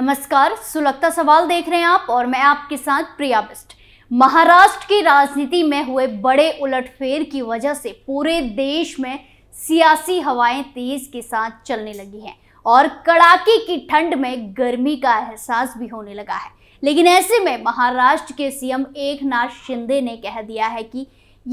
नमस्कार सुलगता सवाल देख रहे हैं आप और मैं आपके साथ प्रिया बिस्ट महाराष्ट्र की राजनीति में हुए बड़े उलटफेर की वजह से पूरे देश में सियासी हवाएं तेज के साथ चलने लगी हैं और कड़ाके की ठंड में गर्मी का एहसास भी होने लगा है लेकिन ऐसे में महाराष्ट्र के सीएम एक नाथ शिंदे ने कह दिया है कि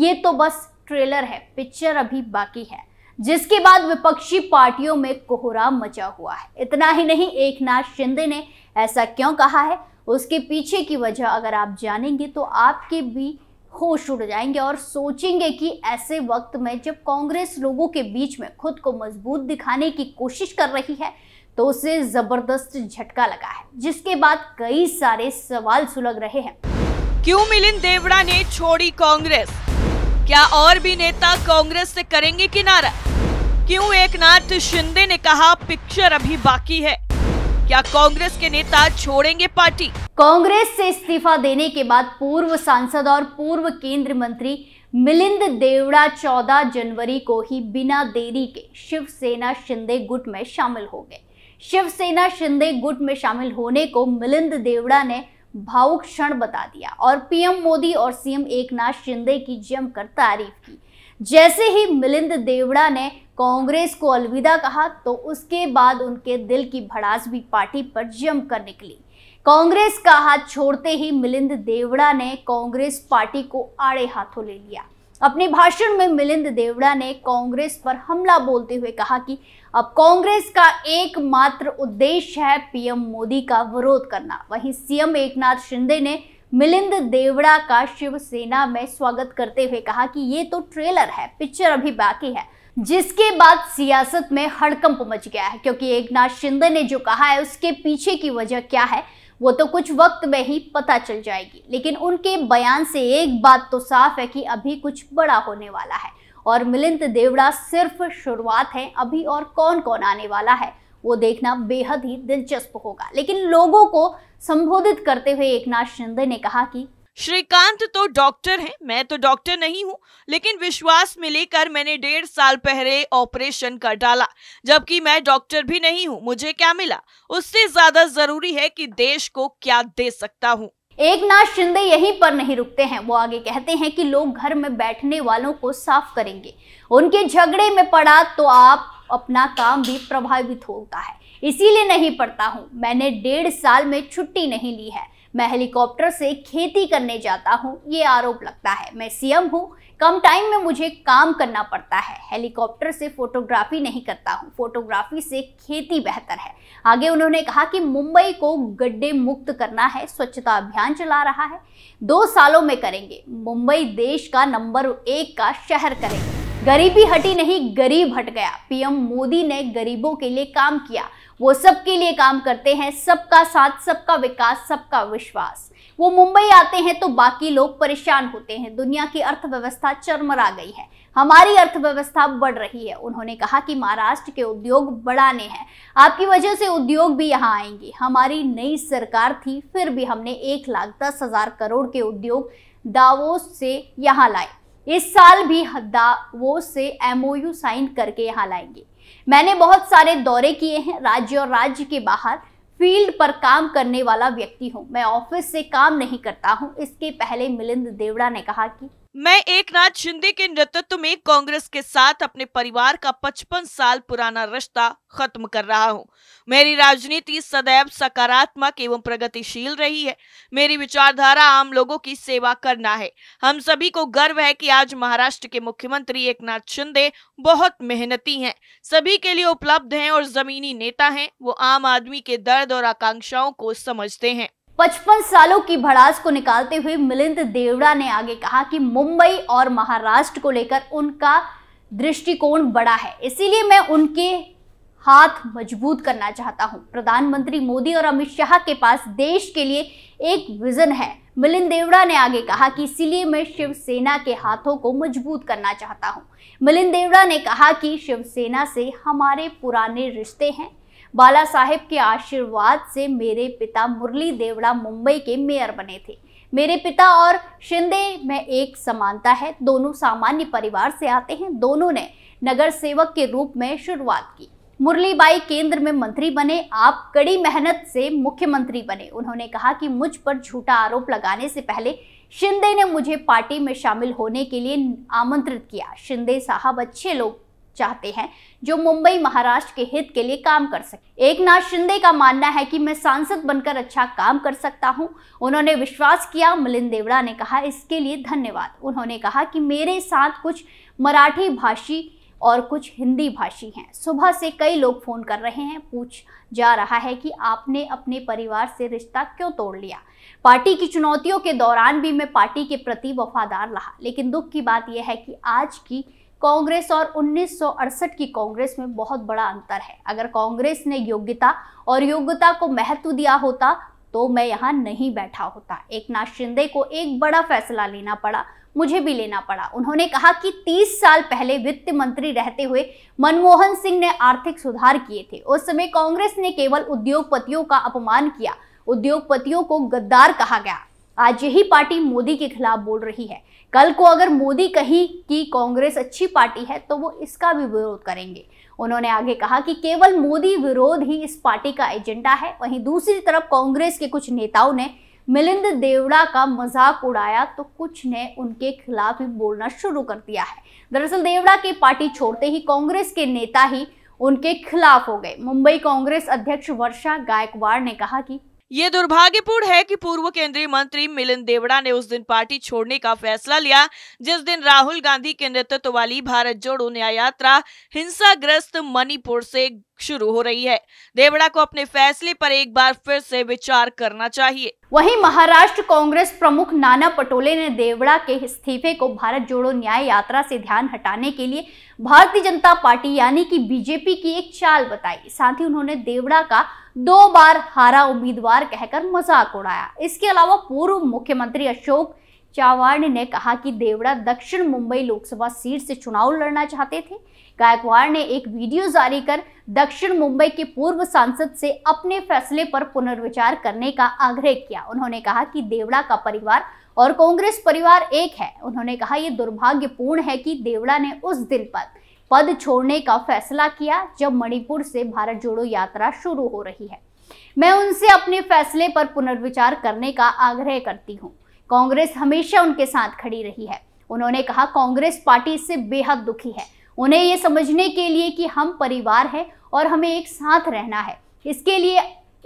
ये तो बस ट्रेलर है पिक्चर अभी बाकी है जिसके बाद विपक्षी पार्टियों में कोहरा मचा हुआ है इतना ही नहीं एक नाथ शिंदे ने ऐसा क्यों कहा है उसके पीछे की वजह अगर आप जानेंगे तो आपके भी होश उड़ जाएंगे और सोचेंगे कि ऐसे वक्त में जब कांग्रेस लोगों के बीच में खुद को मजबूत दिखाने की कोशिश कर रही है तो उसे जबरदस्त झटका लगा है जिसके बाद कई सारे सवाल सुलग रहे हैं क्यों मिलिंद देवड़ा ने छोड़ी कांग्रेस क्या और भी नेता कांग्रेस से करेंगे किनारा क्यों एकनाथ शिंदे ने कहा पिक्चर अभी बाकी है क्या कांग्रेस के नेता छोड़ेंगे पार्टी कांग्रेस से इस्तीफा देने के बाद पूर्व सांसद और पूर्व केंद्रीय मंत्री मिलिंद देवड़ा 14 जनवरी को ही बिना देरी के शिवसेना शिंदे गुट में शामिल हो गए शिवसेना शिंदे गुट में शामिल होने को मिलिंद देवड़ा ने भावुक क्षण बता दिया और पीएम मोदी और सीएम एकनाथ शिंदे की जमकर तारीफ की जैसे ही मिलिंद देवड़ा ने कांग्रेस को अलविदा कहा तो उसके बाद उनके दिल की भड़ास भी पार्टी पर जमकर निकली कांग्रेस का हाथ छोड़ते ही मिलिंद देवड़ा ने कांग्रेस पार्टी को आड़े हाथों ले लिया अपने भाषण में मिलिंद देवड़ा ने कांग्रेस पर हमला बोलते हुए कहा कि अब कांग्रेस का एकमात्र उद्देश्य है पीएम मोदी का विरोध करना वहीं सीएम एकनाथ शिंदे ने मिलिंद देवड़ा का शिवसेना में स्वागत करते हुए कहा कि ये तो ट्रेलर है पिक्चर अभी बाकी है जिसके बाद सियासत में हड़कंप मच गया है क्योंकि एक नाथ शिंदे ने जो कहा है उसके पीछे की वजह क्या है वो तो कुछ वक्त में ही पता चल जाएगी लेकिन उनके बयान से एक बात तो साफ है कि अभी कुछ बड़ा होने वाला है और मिलिंद देवड़ा सिर्फ शुरुआत है अभी और कौन कौन आने वाला है वो देखना बेहद ही दिलचस्प होगा लेकिन लोगों को संबोधित करते हुए एक नाथ शिंदे ने कहा कि श्रीकांत तो डॉक्टर हैं मैं तो डॉक्टर नहीं हूं लेकिन विश्वास में लेकर मैंने डेढ़ साल पहले ऑपरेशन कर डाला जबकि मैं डॉक्टर भी नहीं हूं मुझे क्या मिला उससे ज्यादा जरूरी है कि देश को क्या दे सकता हूं एक नाथ शिंदे यहीं पर नहीं रुकते हैं वो आगे कहते हैं कि लोग घर में बैठने वालों को साफ करेंगे उनके झगड़े में पड़ा तो आप अपना काम भी प्रभावित होता है इसीलिए नहीं पढ़ता हूँ मैंने डेढ़ साल में छुट्टी नहीं ली है मैं हेलीकॉप्टर से खेती करने जाता हूँ ये आरोप लगता है मैं सीएम हूँ कम टाइम में मुझे काम करना पड़ता है हेलीकॉप्टर से फोटोग्राफी नहीं करता हूँ फोटोग्राफी से खेती बेहतर है आगे उन्होंने कहा कि मुंबई को गड्ढे मुक्त करना है स्वच्छता अभियान चला रहा है दो सालों में करेंगे मुंबई देश का नंबर एक का शहर करेंगे गरीबी हटी नहीं गरीब हट गया पीएम मोदी ने गरीबों के लिए काम किया वो सबके लिए काम करते हैं सबका साथ सबका विकास सबका विश्वास वो मुंबई आते हैं तो बाकी लोग परेशान होते हैं दुनिया की अर्थव्यवस्था चरमरा गई है हमारी अर्थव्यवस्था बढ़ रही है उन्होंने कहा कि महाराष्ट्र के उद्योग बढ़ाने हैं आपकी वजह से उद्योग भी यहाँ आएंगे हमारी नई सरकार थी फिर भी हमने एक लाख दस हजार करोड़ के उद्योग दावोस से यहाँ लाए इस साल भी वो से एमओयू साइन करके यहाँ लाएंगे मैंने बहुत सारे दौरे किए हैं राज्य और राज्य के बाहर फील्ड पर काम करने वाला व्यक्ति हूँ मैं ऑफिस से काम नहीं करता हूँ इसके पहले मिलिंद देवड़ा ने कहा कि मैं एक नाथ शिंदे के नेतृत्व में कांग्रेस के साथ अपने परिवार का 55 साल पुराना रिश्ता खत्म कर रहा हूं। मेरी राजनीति सदैव सकारात्मक एवं प्रगतिशील रही है मेरी विचारधारा आम लोगों की सेवा करना है हम सभी को गर्व है कि आज महाराष्ट्र के मुख्यमंत्री एक नाथ शिंदे बहुत मेहनती हैं, सभी के लिए उपलब्ध हैं और जमीनी नेता है वो आम आदमी के दर्द और आकांक्षाओं को समझते हैं पचपन सालों की भड़ास को निकालते हुए मिलिंद देवड़ा ने आगे कहा कि मुंबई और महाराष्ट्र को लेकर उनका दृष्टिकोण बड़ा है इसीलिए मैं उनके हाथ मजबूत करना चाहता हूं। प्रधानमंत्री मोदी और अमित शाह के पास देश के लिए एक विजन है मिलिंद देवड़ा ने आगे कहा कि इसीलिए मैं शिवसेना के हाथों को मजबूत करना चाहता हूं। मिलिंद देवड़ा ने कहा कि शिवसेना से हमारे पुराने रिश्ते हैं बाला साहेब के आशीर्वाद से मेरे पिता मुरली देवड़ा मुंबई के मेयर बने थे मेरे पिता और शिंदे में एक समानता है दोनों सामान्य परिवार से आते हैं दोनों ने नगर सेवक के रूप में शुरुआत की मुरली बाई केंद्र में मंत्री बने आप कड़ी मेहनत से मुख्यमंत्री बने उन्होंने कहा कि मुझ पर झूठा आरोप लगाने से पहले शिंदे ने मुझे पार्टी में शामिल होने के लिए आमंत्रित किया शिंदे साहब अच्छे लोग चाहते हैं जो मुंबई महाराष्ट्र के हित के लिए काम कर सके एक नाथ शिंदे का मानना है कि मैं सांसद बनकर अच्छा काम कर सकता हूं उन्होंने विश्वास किया मिलिंद देवड़ा ने कहा इसके लिए धन्यवाद उन्होंने कहा कि मेरे साथ कुछ मराठी भाषी और कुछ हिंदी भाषी हैं सुबह से कई लोग फ़ोन कर रहे हैं पूछ जा रहा है कि आपने अपने परिवार से रिश्ता क्यों तोड़ लिया पार्टी की चुनौतियों के दौरान भी मैं पार्टी के प्रति वफादार रहा लेकिन दुख की बात यह है कि आज की कांग्रेस और उन्नीस की कांग्रेस में बहुत बड़ा अंतर है अगर कांग्रेस ने योग्यता और योग्यता को महत्व दिया होता तो मैं यहाँ नहीं बैठा होता एक नाथ शिंदे को एक बड़ा फैसला लेना पड़ा मुझे भी लेना पड़ा उन्होंने कहा कि 30 साल पहले वित्त मंत्री रहते हुए मनमोहन सिंह ने आर्थिक सुधार किए थे उस समय कांग्रेस ने केवल उद्योगपतियों का अपमान किया उद्योगपतियों को गद्दार कहा गया आज यही पार्टी मोदी के खिलाफ बोल रही है कल को अगर मोदी कही कि कांग्रेस अच्छी पार्टी है तो वो इसका भी विरोध करेंगे उन्होंने आगे कहा कि केवल मोदी विरोध ही इस पार्टी का एजेंडा है वहीं दूसरी तरफ कांग्रेस के कुछ नेताओं ने मिलिंद देवड़ा का मजाक उड़ाया तो कुछ ने उनके खिलाफ ही बोलना शुरू कर दिया है दरअसल देवड़ा के पार्टी छोड़ते ही कांग्रेस के नेता ही उनके खिलाफ हो गए मुंबई कांग्रेस अध्यक्ष वर्षा गायकवाड़ ने कहा कि ये दुर्भाग्यपूर्ण है कि पूर्व केंद्रीय मंत्री मिलिंद देवड़ा ने उस दिन पार्टी छोड़ने का फैसला लिया जिस दिन राहुल गांधी के नेतृत्व वाली भारत जोड़ो न्याय यात्रा हिंसाग्रस्त मणिपुर से शुरू हो रही है देवड़ा को अपने फैसले पर एक बार फिर से विचार करना चाहिए वहीं महाराष्ट्र कांग्रेस प्रमुख नाना पटोले ने देवड़ा के इस्तीफे को भारत जोड़ो न्याय यात्रा से ध्यान हटाने के लिए भारतीय जनता पार्टी यानी कि बीजेपी की एक चाल बताई साथ ही उन्होंने देवड़ा का दो बार हारा उम्मीदवार कहकर मजाक उड़ाया इसके अलावा पूर्व मुख्यमंत्री अशोक चावाड़ ने कहा कि देवड़ा दक्षिण मुंबई लोकसभा सीट से चुनाव लड़ना चाहते थे गायकवाड़ ने एक वीडियो जारी कर दक्षिण मुंबई के पूर्व सांसद से अपने फैसले पर पुनर्विचार करने का आग्रह किया उन्होंने कहा कि देवड़ा का परिवार और कांग्रेस परिवार एक है उन्होंने कहा यह दुर्भाग्यपूर्ण है कि देवड़ा ने उस दिन पर पद छोड़ने का फैसला किया जब मणिपुर से भारत जोड़ो यात्रा शुरू हो रही है मैं उनसे अपने फैसले पर पुनर्विचार करने का आग्रह करती हूँ कांग्रेस हमेशा उनके साथ खड़ी रही है उन्होंने कहा कांग्रेस पार्टी इससे बेहद दुखी है उन्हें ये समझने के लिए कि हम परिवार है और हमें एक साथ रहना है इसके लिए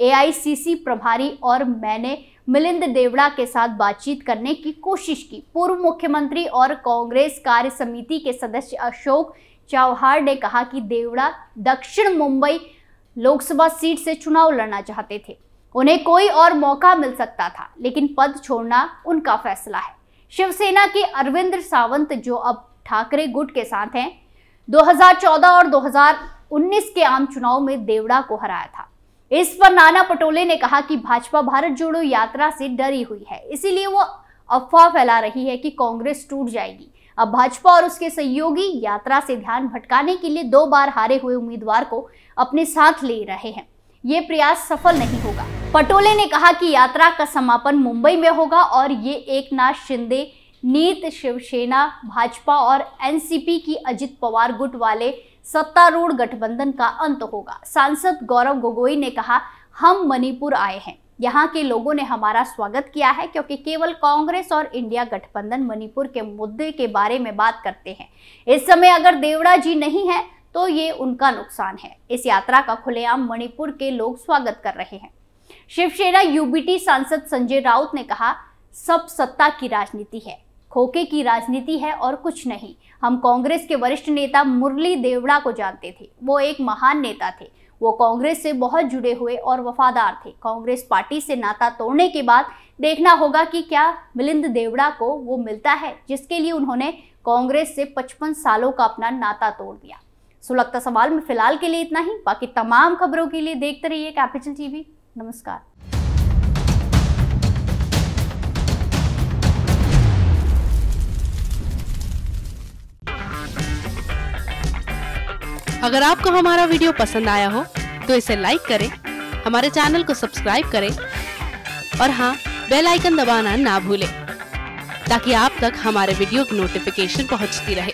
एआईसीसी प्रभारी और मैंने मिलिंद देवड़ा के साथ बातचीत करने की कोशिश की पूर्व मुख्यमंत्री और कांग्रेस कार्य समिति के सदस्य अशोक चौहान ने कहा कि देवड़ा दक्षिण मुंबई लोकसभा सीट से चुनाव लड़ना चाहते थे उन्हें कोई और मौका मिल सकता था लेकिन पद छोड़ना उनका फैसला है शिवसेना के अरविंद सावंत जो अब ठाकरे गुट के साथ हैं 2014 और 2019 के आम चुनाव में देवड़ा को हराया था इस पर नाना पटोले ने कहा कि भाजपा भारत जोड़ो यात्रा से डरी हुई है इसीलिए वो अफवाह फैला रही है कि कांग्रेस टूट जाएगी अब भाजपा और उसके सहयोगी यात्रा से ध्यान भटकाने के लिए दो बार हारे हुए उम्मीदवार को अपने साथ ले रहे हैं ये प्रयास सफल नहीं होगा पटोले ने कहा कि यात्रा का समापन मुंबई में होगा और ये एक नाथ शिंदे नीत शिवसेना भाजपा और एनसीपी की अजित पवार गुट वाले सत्तारूढ़ गठबंधन का अंत होगा सांसद गौरव गोगोई ने कहा हम मणिपुर आए हैं यहाँ के लोगों ने हमारा स्वागत किया है क्योंकि केवल कांग्रेस और इंडिया गठबंधन मणिपुर के मुद्दे के बारे में बात करते हैं इस समय अगर देवड़ा जी नहीं है तो ये उनका नुकसान है इस यात्रा का खुलेआम मणिपुर के लोग स्वागत कर रहे हैं शिवसेना यूबीटी सांसद संजय राउत ने कहा सब सत्ता की राजनीति है खोखे की राजनीति है और कुछ नहीं हम कांग्रेस के वरिष्ठ नेता मुरली देवड़ा को जानते थे वो एक महान नेता थे वो कांग्रेस से बहुत जुड़े हुए और वफादार थे कांग्रेस पार्टी से नाता तोड़ने के बाद देखना होगा कि क्या मिलिंद देवड़ा को वो मिलता है जिसके लिए उन्होंने कांग्रेस से 55 सालों का अपना नाता तोड़ दिया सो लगता सवाल में फिलहाल के लिए इतना ही बाकी तमाम खबरों के लिए देखते रहिए कैपिटल टीवी नमस्कार अगर आपको हमारा वीडियो पसंद आया हो तो इसे लाइक करें हमारे चैनल को सब्सक्राइब करें और हाँ बेल आइकन दबाना ना भूलें ताकि आप तक हमारे वीडियो की नोटिफिकेशन पहुंचती रहे